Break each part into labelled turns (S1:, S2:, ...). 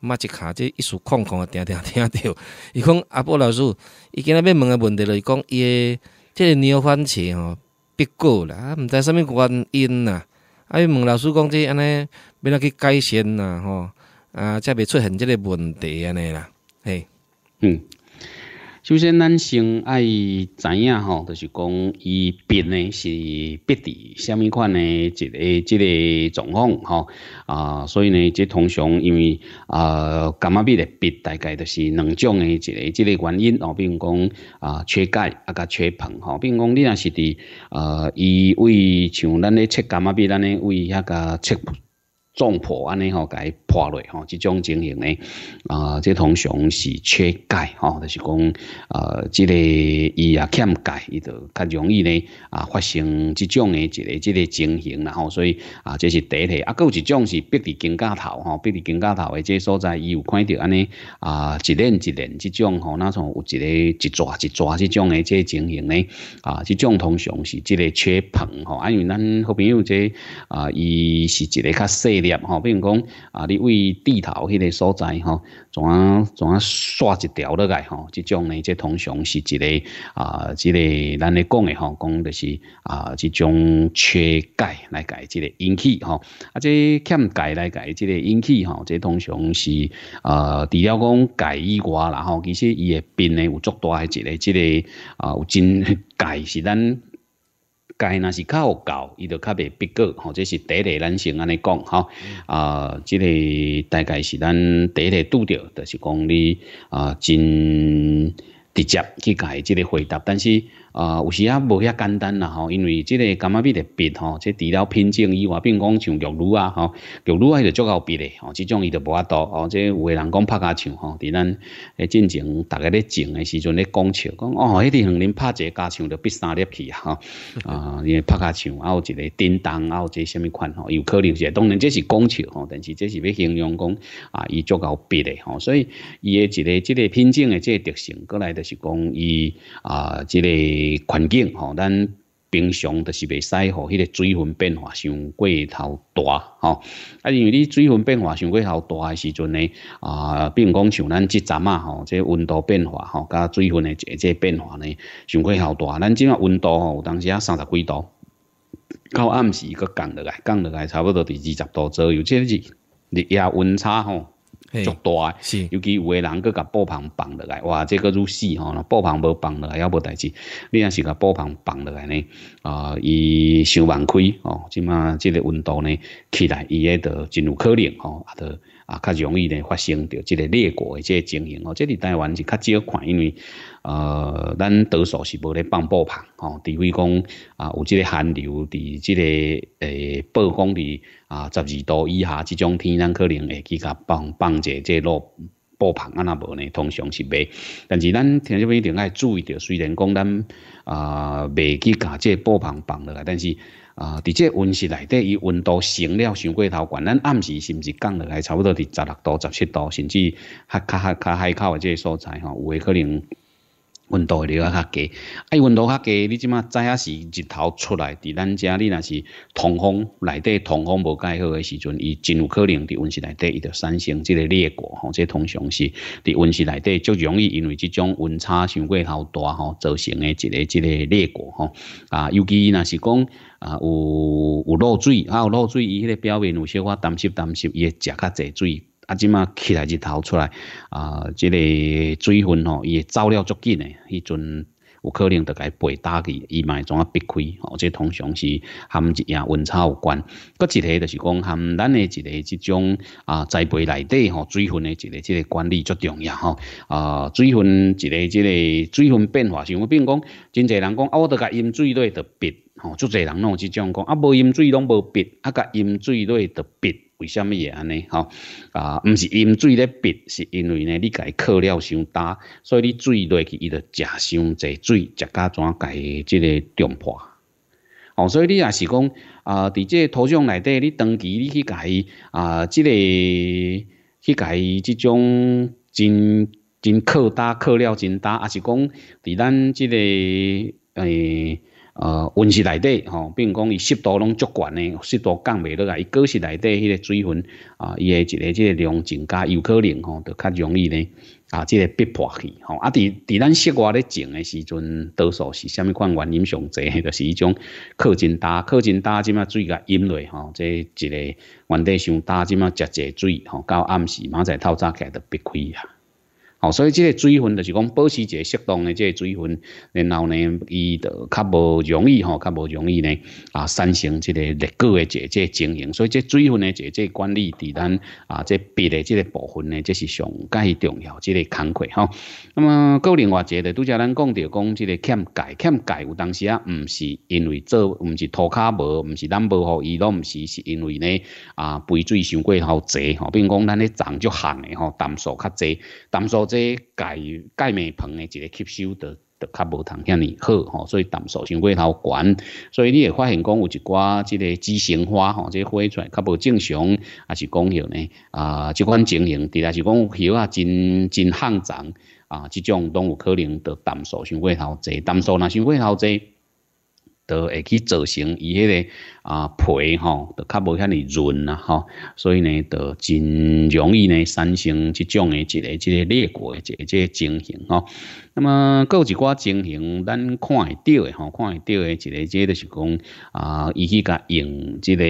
S1: 马吉卡这一首空空啊，定听听到。伊讲阿波老师，伊今仔要问门个问题就是讲，伊诶，这个尿番茄吼，不果啦，毋知啥物原因啦、啊，伊问老师讲这安尼，要怎去改善啊、吼，啊，才未出现这个问题安尼啦。嘿，嗯。首先，咱先爱知影吼，就是讲伊病呢是别伫啥物款呢？一个一个状况吼啊，所以呢，这通常因为啊感冒病的病大概就是两种的一个一个原因哦，比如讲啊缺钙啊甲缺硼吼，比如讲你若是伫呃，伊为像咱咧切感冒病，咱咧为遐甲切。撞破安尼吼，甲伊破落吼，即种情形咧，啊，即通常是缺钙吼，就是讲，呃，即个伊也欠钙，伊就较容易咧啊，发生即种诶一个即个情形然后，所以啊，这是第一，啊，佫有一种是鼻伫尖架头吼，鼻伫尖架头诶，即所在伊有看到安尼啊，一链一链即种吼，那像有一个一抓一抓即种诶即情形咧，啊，即种通常是即个缺硼吼，因为咱好朋友即啊，伊是一个较细粒比如讲啊，你位地头迄个所在吼，怎啊怎啊刷一条落来吼，即种呢，即通常是一个啊，即、个咱咧讲的吼，讲就是啊，即种缺钙来解即个引起吼，啊，即欠钙来解即个引起吼，即通常是啊，除了讲钙以外啦吼，其实伊的病呢有足大的一个即、个啊，有真 钙是咱。该若是较有够，伊着较袂逼佫吼这是第一个咱先安尼讲吼啊即个大概是咱第一个拄着着是讲你啊真直接去甲伊即个回答但是啊，有时啊，无遐简单啦吼，因为即个感冒病的鼻吼，即除了品种以外，并讲像玉女啊吼，玉女也是足够鼻的吼，即种伊就无法多哦。即有个人讲拍卡枪吼，伫咱诶进前，大个咧种的时阵咧讲笑，讲哦，迄定让恁拍者架枪就鼻三粒去吼，啊，因为拍卡枪啊有一个叮当，啊有即什么款吼，有可能是当然这是讲笑吼，但是这是要形容讲啊，伊足够鼻的吼，所以伊诶一个即个品种的即个特性，过来就是讲伊啊，即个。环境吼，咱平常著是袂使吼，迄个水分变化上过头大吼。啊，因为你水分变化上过头大诶时阵呢，啊，比如讲像咱即阵啊吼，即温度变化吼，甲水分诶即即变化呢，上过头大。咱即阵温度吼，有当时啊三十几度，到暗时搁降落来，降落来差不多伫二十度左右，即是日夜温差吼。足大，是尤其有个人佮甲布棚放落来，哇，这个入市吼，那布棚无放落来，要无代志，你若是佮布棚放落来呢，啊，伊伤万开哦，即嘛，即个温度呢起来，伊也得真有可能吼，啊得。啊，较容易呢发生着即个裂果的即个情形哦，即伫台湾是较少看，因为呃，咱多数是无咧放布棚吼，除非讲啊有即个寒流伫即个诶曝光伫啊十二度以下，即种天咱可能会去甲放放者即落布棚啊，那无呢？通常是未，但是咱听说边一定要注意到，虽然讲咱啊未去甲即布棚放落来，但是。啊！伫即个温室内底，伊温度升了，上过头悬，咱暗时是毋是降落来，差不多伫十六度、十七度，甚至较较较较海口即个所在，吼，有诶可能温度會略较低。啊，温度较低，你即刻早啊是日头出来，伫咱遮你若是通风内底通风无解好诶时阵，伊真有可能伫温室内底，伊條产生即个裂果，吼，即通常是伫温室内底就容易因为即种温差上过头大，吼，造成诶即个即个裂果，吼。啊，尤其若是讲。啊，有有漏水，啊有漏水，伊迄个表面有些可担心担心，伊会食较济水，啊即嘛起来日头出来，啊，即个水分吼，伊会走了足紧诶。迄阵。有可能甲该背去，伊嘛会怎啊避开？哦，这通常是含一样温差有关。搁一个就是讲含咱诶一个即种啊栽培内底吼水分诶一个即个管理最重要吼啊水分一个即个水分变化，像我如讲真侪人讲啊，我得甲饮水去，得憋，吼，足侪人拢有即种讲啊，无饮水拢无憋，啊，甲饮水去，得憋。为什米嘢安尼吼？啊是饮水咧，别是因为呢，你个渴料伤大，所以你水落去，伊就食伤济水，食加怎介，即个胀破。哦，所以你也是讲，啊，喺即个土壤内底，你长期你去介，啊，即个去伊即种真真口大口料真大，也是讲伫咱即个诶。呃，温室内底吼，并讲伊湿度拢足悬咧，湿度降袂落来，伊个是内底迄个水分啊，伊个一个即个量增加有可能吼，就较容易咧啊，即个必破去吼。啊，伫伫咱室外咧种的时阵，多数是虾米款原因上最，就是一种靠近打靠近打即嘛水甲引落吼，即一个原底上打即嘛食接水吼，到暗时明在透早起来就必亏啊。哦，所以即个水分就是讲保持一个适当诶即个水分，然后呢，伊就较无容易吼，较无容易呢啊，产生即个劣旧诶这这即个情形。所以即水分诶即个管理伫咱啊即别的即个部分呢，即是上介重要即个功课吼。那么，个另外一个拄则咱讲着讲即个欠钙、欠钙，有当时啊，唔是因为做唔是涂骹无，唔是咱无吼，伊拢唔是，是因为呢啊，肥水伤过头侪吼。比如讲咱咧长就旱诶吼，氮素较侪，氮素。这盖盖面棚的一个吸收，就就较无通遐尼好吼，所以胆素伤过头悬，所以你会发现讲有一寡即个畸形花吼，这花出来较无正常，还是讲向呢啊，即款情形，除了是讲叶啊真真旱长啊，即种拢有可能得胆素伤过头侪，胆素若伤过头侪。都会去造成伊迄个啊皮吼，都较无遐尼润啦吼，所以呢，都真容易呢产生即种诶一个一个裂果，一个即个情形吼。那么，有一寡情形咱看会到诶吼，看会到诶，一个即个就是讲啊，伊去甲用即个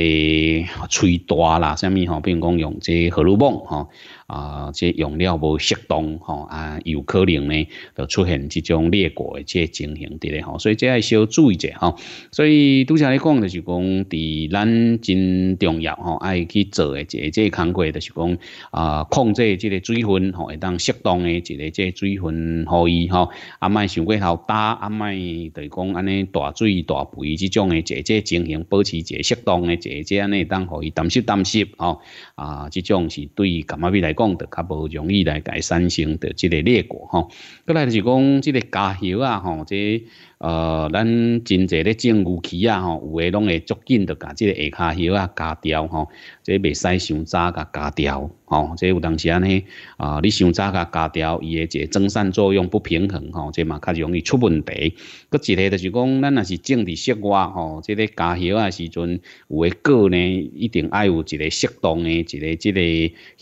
S1: 吹大啦，啥物吼，比如讲用即个荷尔蒙吼。啊，即用料无适当吼，啊，有可能呢，就出现这种裂果的这情形，伫咧吼，所以这要小注意者吼。所以拄则咧讲就是讲，伫咱真重要吼，爱去做的这这工作就是讲啊，控制这个水分吼，会当适当的一个这水分，可以吼，啊，莫想过头打，啊，莫就讲安尼大水大肥这种的这这情形，保持一个适当的这这尼当可以淡湿淡湿吼。啊，这种是对感冒病来。讲得较无容易来改善形的即个裂果吼，搁来是讲即个加油啊吼，即呃咱真侪咧种芋区啊吼，有诶拢会足紧就甲即个下骹苗啊加掉吼，即未使伤早甲加掉。哦，即有当时安尼啊，你想早甲加调，伊个一个增散作用不平衡，吼，即嘛较容易出问题。搁一个就是讲，咱若是种伫室外吼，即个加苗啊时阵，有诶个呢，一定爱有一个适当诶一个即个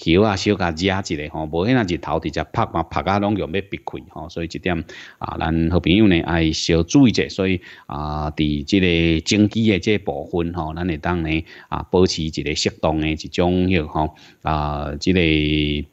S1: 苗啊小甲枝一下吼，无迄若日头直接拍嘛拍啊拢用要避开，吼，所以即点啊，咱好朋友呢爱小注意者，所以啊，伫即个种植诶即部分，吼，咱会当呢啊，保持一个适当诶一种要吼啊。积你。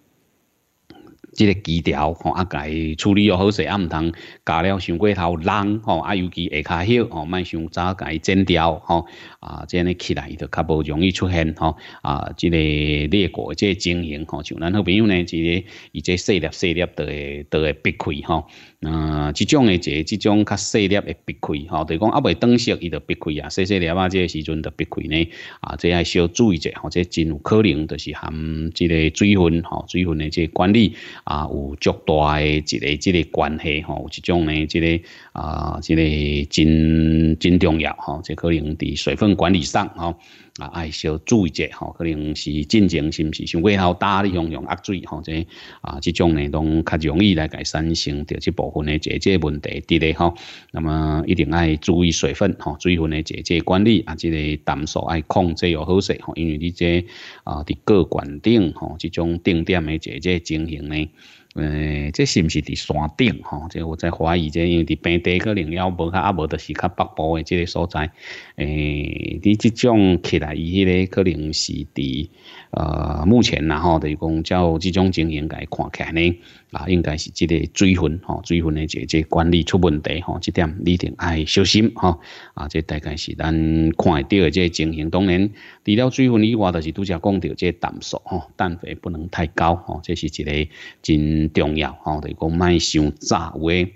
S1: 即个枝条吼，啊，己处理哦好势，啊，毋通加了伤过头冷吼，啊，尤其下骹叶吼，卖伤早己剪掉吼，啊，这安尼起来伊就较无容易出现吼，啊，即个裂果即个情形吼，像咱好朋友呢，即个伊即细粒细粒都会都会避开吼，嗯，即种诶即即种较细粒诶避开吼，就讲啊袂断色伊就避开啊，细细粒啊，即个时阵就避开呢，啊，这爱小注意者吼，即真有可能就是含即个水分吼，水分诶即个管理。啊，有足大诶，一个即个关系吼，有一种呢，即个啊，即个真真重要吼，即可能伫水分管理上吼。啊，爱少注意者吼，可能是进前是毋是，稍微好打的向向压水吼，这啊，即种呢，拢较容易来改产生着即部分的解决问题，伫咧吼。那么一定爱注意水分吼，水分的解决管理啊，这个淡水爱控制又好势吼，因为你这啊，伫各管顶吼，这种定点的解决情形呢。诶，这是不是伫山顶吼？即我在怀疑，即因为伫平地可能要无较阿无，就是较北部诶即个所在。诶，你即种起来伊迄个可能是伫呃目前然后就是讲照即种情形，该看起来呢啊，应该是即个水分吼，水分诶，即即管理出问题吼，这点你一定爱小心吼。啊，即大概是咱看得到即情形。当然，除了水分以外，就是独家讲到即氮素吼，氮肥不能太高吼，这是一个真。重要吼，就讲卖想早。位。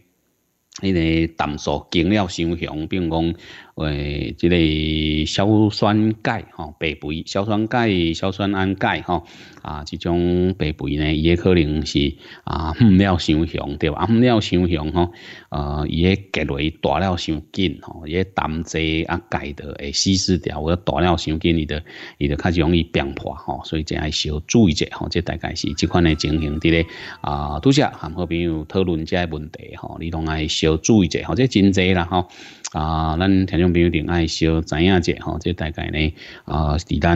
S1: 迄个淡素经了伤雄，比如讲，诶，即个硝酸钙吼，白肥，硝酸钙、硝酸铵钙吼，啊，即种白肥呢，伊也可能是啊，了伤雄对吧？了伤雄吼，呃，伊也隔雷大了伤紧吼，伊也淡剂啊改的诶稀释掉，我大了伤紧伊着伊就较容易变破吼，所以真系小注意者吼，这大概是即款的情形伫咧。啊，拄则含好朋友讨论这问题吼，你拢爱。小。要注意者，吼，这真侪啦，吼，啊，咱听众朋友一定爱小知影者，吼，这大概呢，啊，伫咱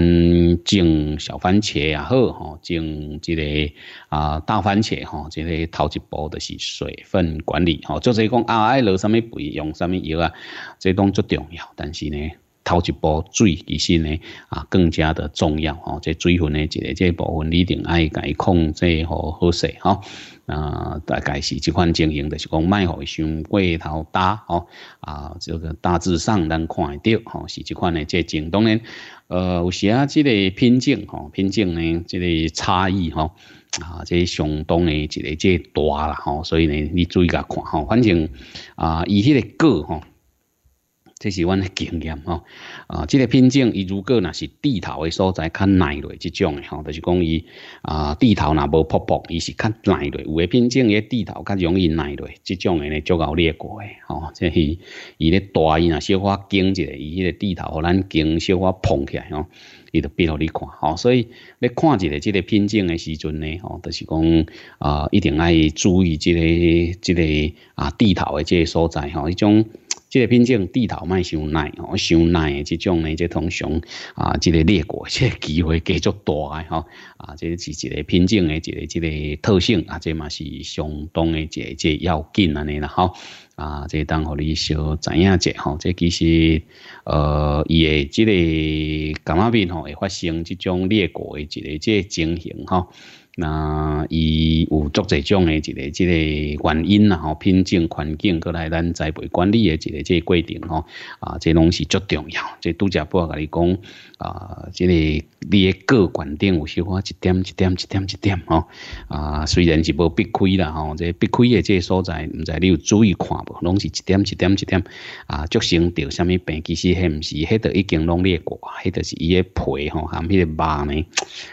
S1: 种小番茄也好，吼，种这个啊大番茄，吼，这个头一步就是水分管理，吼，就是讲啊爱落什么肥，用什么药啊，这拢最重要，但是呢，头一步水其实呢，啊，更加的重要，吼，这水分呢，这个这一部分你一定爱改控制好好势，啊，大概是这款经营，就是讲卖货，先过头大哦。啊，这个大致上咱看得着吼，是这款的即种。当然，呃，有时啊，这个品种吼，品种呢，这个差异吼，啊，这相当的这个即大啦吼。所以呢，你注意甲看吼，反正啊，以迄个个吼。这是阮的经验哦。啊，这个品种，伊如果若是地头的所在，较耐落，即种的吼，就是讲伊啊地头若无瀑布，伊是较耐落。有诶品种，伊地头较容易耐落，即种的呢足够裂果诶。吼，这是伊咧大伊若小可一下伊迄个地头互咱拣小可碰起来吼，伊就变互你看。吼。所以你看一个即个品种的时阵呢，吼，就是讲啊一定爱注意即个即个啊地头的即个所在吼，迄种。即个品种地头卖伤耐哦，伤耐诶，即种呢即通常啊，即个裂果即个机会继续大诶吼，啊，即是一个品种诶，一个即个特性啊，即嘛是相当诶，即即要紧安尼啦吼，啊，即当互你小知影者吼，即其实呃，伊诶即个感冒病吼会发生即种裂果诶即个即情形吼。那伊有足侪种诶一个、一个原因啦吼，品种、环境，搁来咱栽培管理诶一个、一个过程吼，啊，即拢是足重要。即杜家波甲你讲啊，即个你诶个观点有小可一点、一点、一点、一点吼，啊，虽然是无避开啦吼，即避开诶即个所在，毋知你有注意看无？拢是一点、一点、一点，啊，足成着啥物病，其实迄毋是，迄个已经拢裂过，迄个是伊诶皮吼含迄个肉呢，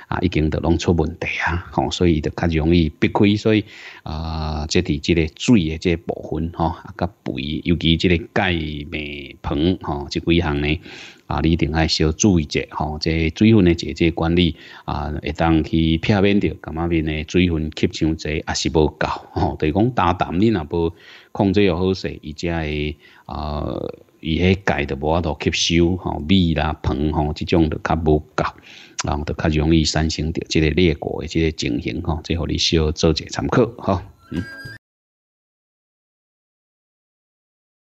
S1: 啊，已经着拢出问题啊。哦，所以就较容易避开，所以啊，即伫即个水诶，即部分，吼，啊，较肥，尤其即个钙、镁、棚，吼，即几项呢，啊，你一定要小注意者吼，即水分这这管理，啊，会当去避免着感觉面诶，水分吸收济，也是无够，哦，对，讲胆胆你若无控制又好势，伊才会啊。伊迄钙就无法度吸收吼，米啦、硼吼，即种就较无够，然后就较容易产生着即个裂果的即个情形吼，最互你小做者参考吼。嗯。